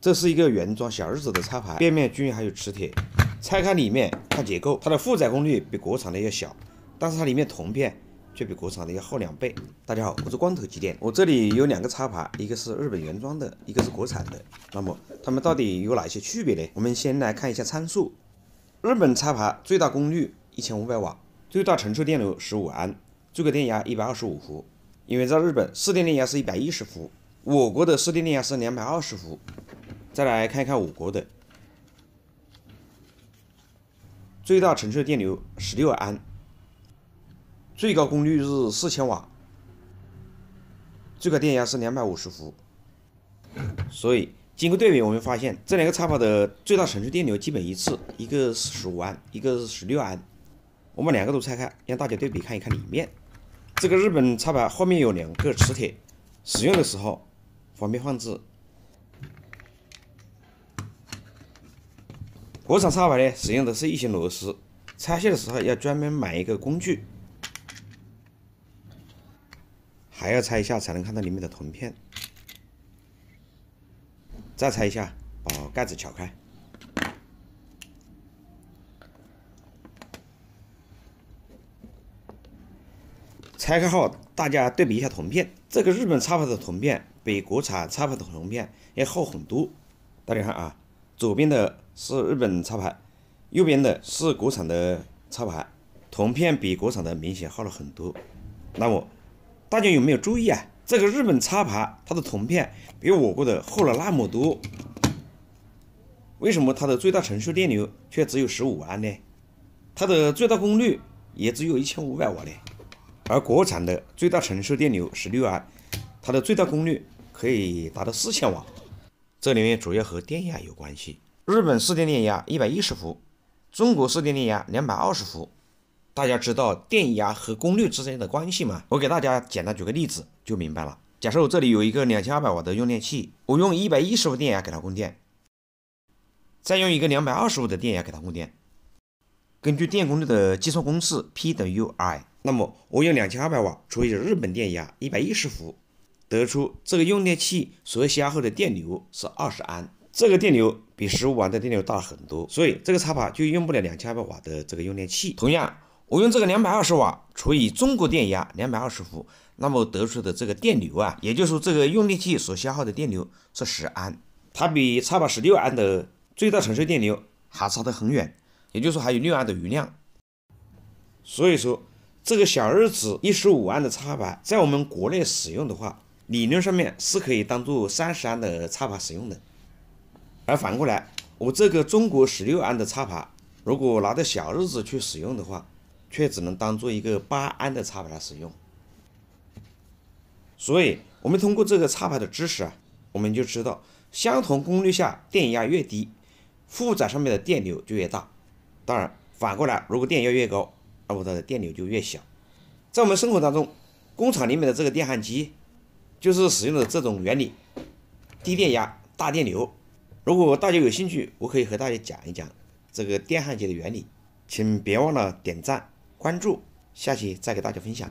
这是一个原装小日子的插排，背面均匀，还有磁铁。拆开里面看结构，它的负载功率比国产的要小，但是它里面铜片却比国产的要厚两倍。大家好，我是光头机电，我这里有两个插排，一个是日本原装的，一个是国产的。那么它们到底有哪些区别呢？我们先来看一下参数。日本插排最大功率一千五百瓦，最大承受电流十五安，最高电压一百二十五伏。因为在日本市电电压是一百一十伏，我国的市电电压是两百二十伏。再来看一看我国的最大承受电流十六安，最高功率是四千瓦，最高电压是两百五十伏。所以经过对比，我们发现这两个插板的最大承受电流基本一致，一个是十五安，一个是十六安。我们两个都拆开，让大家对比看一看里面。这个日本插板后面有两个磁铁，使用的时候方便放置。国产插排呢，使用的是异形螺丝，拆卸的时候要专门买一个工具，还要拆一下才能看到里面的铜片。再拆一下，把盖子撬开。拆开后，大家对比一下铜片，这个日本插排的铜片比国产插排的铜片要厚很多。大家看啊。左边的是日本插排，右边的是国产的插排，铜片比国产的明显厚了很多。那么大家有没有注意啊？这个日本插排它的铜片比我国的厚了那么多，为什么它的最大承受电流却只有十五安呢？它的最大功率也只有一千五百瓦呢？而国产的最大承受电流十六安，它的最大功率可以达到四千瓦。这里面主要和电压有关系。日本市电电压一百一十伏，中国市电电压两百二十伏。大家知道电压和功率之间的关系吗？我给大家简单举个例子就明白了。假设我这里有一个两千二百瓦的用电器，我用一百一十伏电压给它供电，再用一个两百二十伏的电压给它供电。根据电功率的计算公式 P 等于 U I，那么我用两千二百瓦除以日本电压一百一十伏。得出这个用电器所消耗的电流是二十安，这个电流比十五瓦的电流大了很多，所以这个插排就用不了两千二百瓦的这个用电器。同样，我用这个两百二十瓦除以中国电压两百二十伏，那么得出的这个电流啊，也就是说这个用电器所消耗的电流是十安，它比插排十六安的最大承受电流还差得很远，也就是说还有六安的余量。所以说这个小日子一十五安的插排在我们国内使用的话，理论上面是可以当做三十安的插排使用的，而反过来，我这个中国十六安的插排，如果拿到小日子去使用的话，却只能当做一个八安的插排来使用。所以，我们通过这个插排的知识啊，我们就知道，相同功率下，电压越低，负载上面的电流就越大。当然，反过来，如果电压越高，那么它的电流就越小。在我们生活当中，工厂里面的这个电焊机。就是使用的这种原理，低电压大电流。如果大家有兴趣，我可以和大家讲一讲这个电焊接的原理，请别忘了点赞、关注，下期再给大家分享。